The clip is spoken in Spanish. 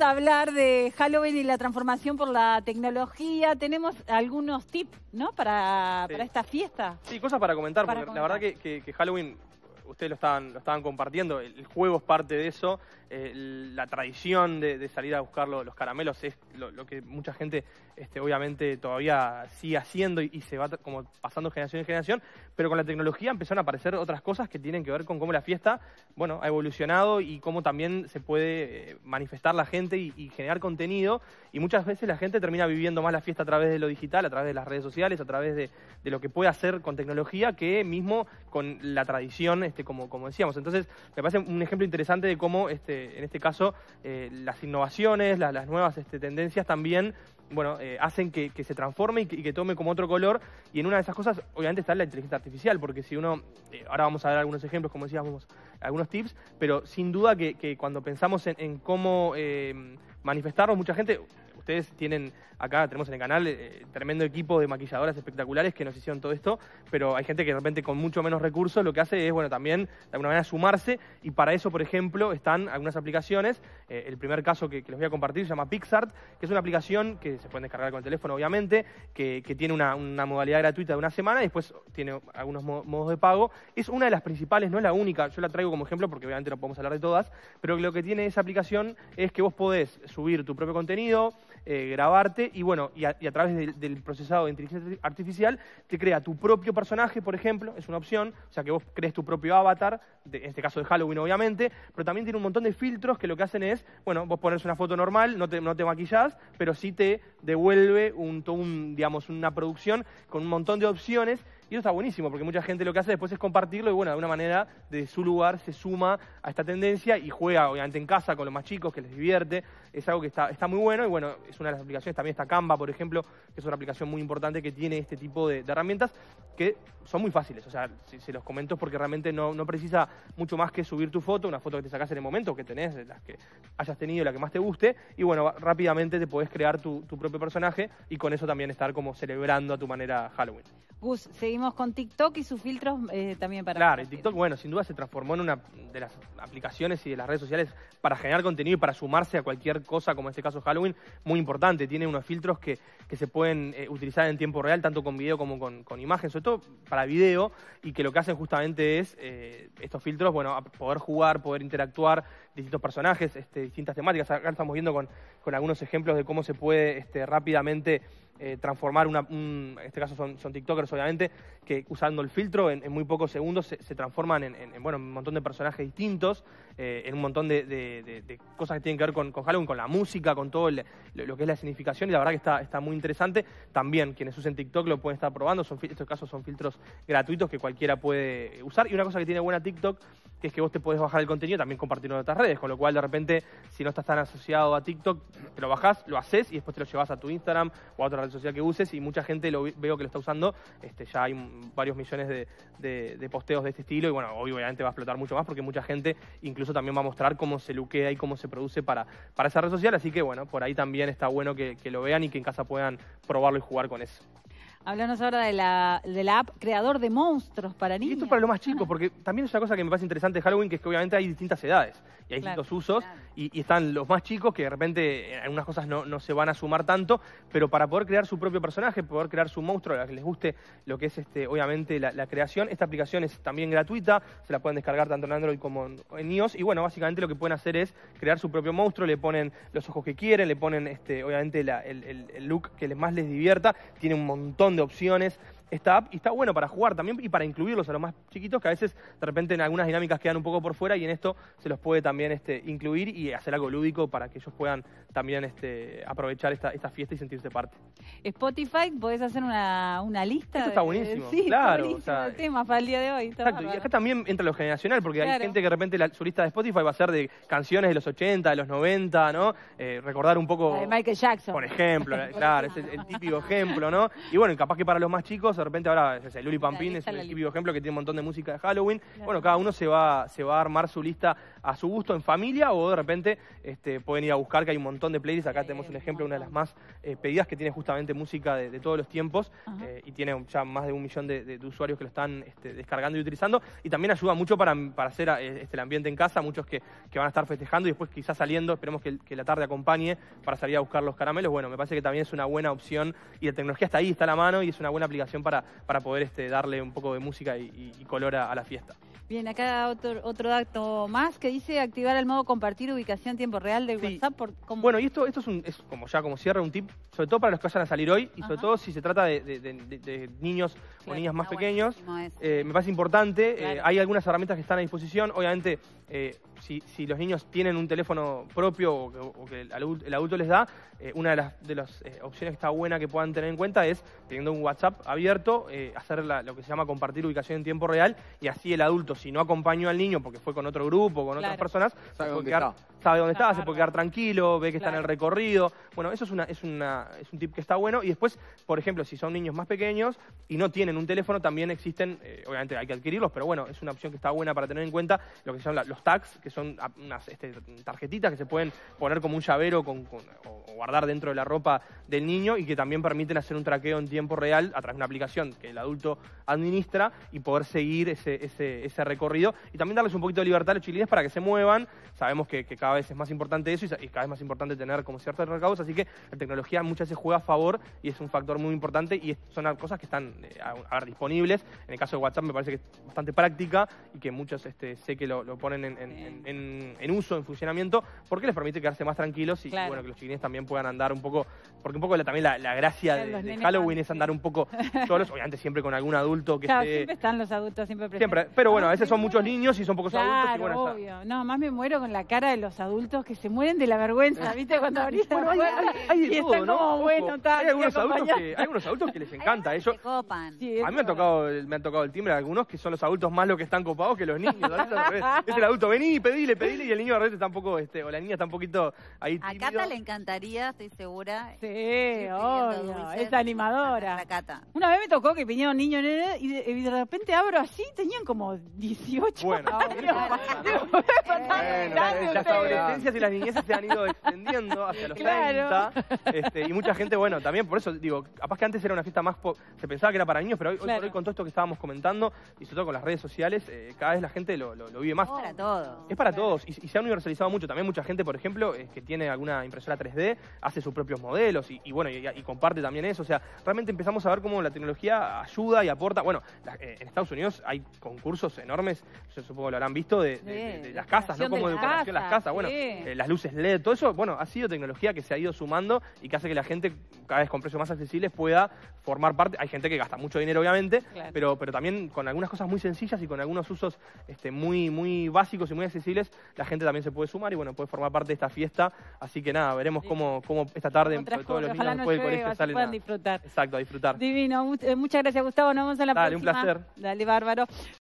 a hablar de Halloween y la transformación por la tecnología. Tenemos algunos tips, ¿no? Para, esta fiesta. Sí, cosas para comentar, porque la verdad que, que Halloween ustedes lo estaban, lo estaban compartiendo, el, juego es parte de eso, eh, la tradición de, salir a buscar los caramelos es lo, que mucha gente este, obviamente todavía sigue haciendo y, se va como pasando generación en generación, pero con la tecnología empezaron a aparecer otras cosas que tienen que ver con cómo la fiesta bueno, ha evolucionado y cómo también se puede eh, manifestar la gente y, generar contenido y muchas veces la gente termina viviendo más la fiesta a través de lo digital, a través de las redes sociales, a través de, de lo que puede hacer con tecnología que mismo con la tradición este, este, como, decíamos. Entonces, me parece un ejemplo interesante de cómo, este, en este caso, eh, las innovaciones, las nuevas este, tendencias también bueno, eh, hacen que, se transforme y que, tome como otro color. Y en una de esas cosas, obviamente, está la inteligencia artificial, porque si uno, eh, ahora vamos a dar algunos ejemplos, como decíamos, algunos tips, pero sin duda que, cuando pensamos en, cómo manifestarnos, mucha gente ustedes tienen acá, tenemos en el canal, eh, tremendo equipo de maquilladoras espectaculares que nos hicieron todo esto, pero hay gente que de repente con mucho menos recursos lo que hace es, bueno, también de alguna manera sumarse y para eso, por ejemplo, están algunas aplicaciones. Eh, el primer caso que, les voy a compartir se llama Pixart, que es una aplicación que se puede descargar con el teléfono, obviamente, que, tiene una, modalidad gratuita de una semana y después tiene algunos modos de pago. Es una de las principales, no es la única, yo la traigo como ejemplo porque obviamente no podemos hablar de todas, pero lo que tiene esa aplicación es que vos podés subir tu propio contenido, eh, grabarte y bueno, y a, través del, procesado de inteligencia artificial te crea tu propio personaje, por ejemplo, es una opción, o sea que vos crees tu propio avatar, en este caso de Halloween obviamente, pero también tiene un montón de filtros que lo que hacen es, bueno, vos pones una foto normal, no te, no te maquillás, pero sí te devuelve un, un, digamos, una producción con un montón de opciones y eso está buenísimo, porque mucha gente lo que hace después es compartirlo y bueno, de una manera de su lugar se suma a esta tendencia y juega obviamente en casa con los más chicos, que les divierte. Es algo que está, está muy bueno y bueno, es una de las aplicaciones. También está Canva, por ejemplo, que es una aplicación muy importante que tiene este tipo de, herramientas que son muy fáciles. O sea, se, los comento porque realmente no, no, precisa mucho más que subir tu foto, una foto que te sacas en el momento, que tenés, las que hayas tenido, la que más te guste. Y bueno, rápidamente te podés crear tu, tu propio personaje y con eso también estar como celebrando a tu manera Halloween. Gus, seguimos con TikTok y sus filtros eh, también para... Claro, TikTok, bueno, sin duda se transformó en una de las aplicaciones y de las redes sociales para generar contenido y para sumarse a cualquier cosa, como en este caso Halloween, muy importante. Tiene unos filtros que, que se pueden eh, utilizar en tiempo real, tanto con video como con, imágenes. imagen, sobre todo para video, y que lo que hacen justamente es eh, estos filtros, bueno, poder jugar, poder interactuar, distintos personajes, este, distintas temáticas. Acá estamos viendo con, con algunos ejemplos de cómo se puede este, rápidamente eh, transformar una, en este caso son, son, TikTokers obviamente, que usando el filtro en, muy pocos segundos se, transforman en, bueno, un montón de personajes distintos, eh, en un montón de, cosas que tienen que ver con, con Halloween, con la música, con todo lo que es la significación y la verdad que está, está muy interesante. También quienes usen TikTok lo pueden estar probando, en estos casos son filtros gratuitos que cualquiera puede usar y una cosa que tiene buena TikTok que es que vos te podés bajar el contenido también compartirlo en otras redes, con lo cual de repente si no estás tan asociado a TikTok, te lo bajás, lo haces y después te lo llevas a tu Instagram o a otra red social que uses y mucha gente lo veo que lo está usando. Este, ya hay varios millones de, posteos de este estilo y bueno, obviamente va a explotar mucho más porque mucha gente incluso también va a mostrar cómo se luquea y cómo se produce para, esa red social. Así que bueno, por ahí también está bueno que, lo vean y que en casa puedan probarlo y jugar con eso. Hablamos ahora de la, de la app Creador de Monstruos para niños. Y esto para los más chicos, porque también es una cosa que me parece interesante de Halloween, que es que obviamente hay distintas edades y hay distintos usos, y, están los más chicos que de repente eh, algunas cosas no, se van a sumar tanto, pero para poder crear su propio personaje, poder crear su monstruo, a que les guste lo que es este, obviamente la, creación, esta aplicación es también gratuita, se la pueden descargar tanto en Android como en, iOS, y bueno, básicamente lo que pueden hacer es crear su propio monstruo, le ponen los ojos que quieren, le ponen este, obviamente el, el look que les, más les divierta, tiene un montón de opciones, y está bueno para jugar también y para incluirlos a los más chiquitos que a veces de repente en algunas dinámicas quedan un poco por fuera y en esto se los puede también este, incluir y hacer algo lúdico para que ellos puedan también este, aprovechar esta, esta fiesta y sentirse parte. Spotify, podés hacer una, lista. Esto está buenísimo, sí, claro. tema para el día de hoy. y acá también entra lo generacional porque hay gente que de repente la, su lista de Spotify va a ser de canciones de los 80, de los 90, ¿no? Eh, recordar un poco... Michael Jackson. Por ejemplo, claro, es el típico ejemplo, ¿no? Y bueno, capaz que para los más chicos de repente ahora, es Luli Pampín es un típico ejemplo que tiene un montón de música de Halloween. Bueno, cada uno se va, se va a armar su lista a su gusto en familia o de repente este, pueden ir a buscar que hay un montón de playlists. Acá tenemos un ejemplo, una de las más eh, pedidas que tiene justamente música de, todos los tiempos eh, y tiene ya más de un millón de, usuarios que lo están este, descargando y utilizando. Y también ayuda mucho para, hacer eh, este, el ambiente en casa, muchos que, van a estar festejando y después quizás saliendo, esperemos que, que la tarde acompañe para salir a buscar los caramelos. Bueno, me parece que también es una buena opción y la tecnología está ahí, está a la mano y es una buena aplicación para para, poder este, darle un poco de música y, color a, la fiesta. Bien, acá otro, otro dato más que dice activar el modo compartir ubicación tiempo real de WhatsApp. Bueno, y esto, esto es, como ya como cierre un tip, sobre todo para los que vayan a salir hoy y sobre todo si se trata de, niños o niñas más pequeños. Eh, me parece importante, eh, hay algunas herramientas que están a disposición, obviamente eh, si, si, los niños tienen un teléfono propio o que, el, adulto, les da, eh, una de las, de eh, opciones que está buena que puedan tener en cuenta es, teniendo un WhatsApp abierto, hacer lo que se llama compartir ubicación en tiempo real y así el adulto, si no acompañó al niño porque fue con otro grupo, con otras personas, se puede sabe dónde está, se puede quedar tranquilo, ve que está en el recorrido. Bueno, eso es, una, es, una, es un tip que está bueno. Y después, por ejemplo, si son niños más pequeños y no tienen un teléfono, también existen, eh, obviamente hay que adquirirlos, pero bueno, es una opción que está buena para tener en cuenta lo que se llaman los tags, que son unas este, tarjetitas que se pueden poner como un llavero con, o, guardar dentro de la ropa del niño y que también permiten hacer un traqueo en tiempo real a través de una aplicación que el adulto administra y poder seguir ese, ese, ese recorrido. Y también darles un poquito de libertad a los chilines para que se muevan. Sabemos que, que cada cada vez es más importante eso y, cada vez más importante tener como ciertos recaudos, así que la tecnología muchas veces juega a favor y es un factor muy importante y son cosas que están eh, a, ver, disponibles. En el caso de WhatsApp me parece que es bastante práctica y que muchos este, sé que lo, ponen en, en, uso, en funcionamiento, porque les permite quedarse más tranquilos y bueno, que los chiquines también puedan andar un poco, porque un poco la, también la, gracia de, Halloween es andar un poco solos, obviamente siempre con algún adulto que siempre están los adultos, siempre presentes. pero bueno, a ah, veces son muchos niños y son pocos adultos. Claro, obvio. No, más me muero con la cara de los adultos que se mueren de la vergüenza, eh. ¿viste? Cuando abrís hay, y como, bueno, hay algunos, adultos que, hay algunos adultos que les encanta eso. copan. a mí me, ha tocado, me ha tocado el timbre algunos que son los adultos más los que están copados que los niños. es el adulto, vení, pedile, pedile, y el niño a está tampoco, este, o la niña está un poquito ahí A Cata le encantaría, estoy segura. Sí, eh, es animadora. Una vez me tocó que vinieron un niño y de repente abro así, tenían como 18 Bueno, adolescencias y las niñezas se han ido extendiendo hacia los 30. Este, y mucha gente, bueno, también por eso digo, capaz que antes era una fiesta más, se pensaba que era para niños, pero hoy, con todo esto que estábamos comentando, y sobre todo con las redes sociales, eh, cada vez la gente lo, vive más. Es para todos. Es para todos, y, se ha universalizado mucho. También mucha gente, por ejemplo, eh, que tiene alguna impresora 3D, hace sus propios modelos, y, bueno, y, comparte también eso. O sea, realmente empezamos a ver cómo la tecnología ayuda y aporta. Bueno, eh, en Estados Unidos hay concursos enormes, yo supongo que lo habrán visto, de, las casas, ¿no? como de las casas bueno, eh, las luces LED, todo eso, bueno, ha sido tecnología que se ha ido sumando y que hace que la gente, cada vez con precios más accesibles, pueda formar parte. Hay gente que gasta mucho dinero, obviamente, pero, pero también con algunas cosas muy sencillas y con algunos usos este, muy, muy básicos y muy accesibles, la gente también se puede sumar y, bueno, puede formar parte de esta fiesta. Así que nada, veremos cómo, cómo esta tarde pues, todos los niños después con del colegio salen. disfrutar. Exacto, a disfrutar. Divino. Eh, muchas gracias, Gustavo. Nos vemos en la próxima. Dale, un placer. Dale, bárbaro.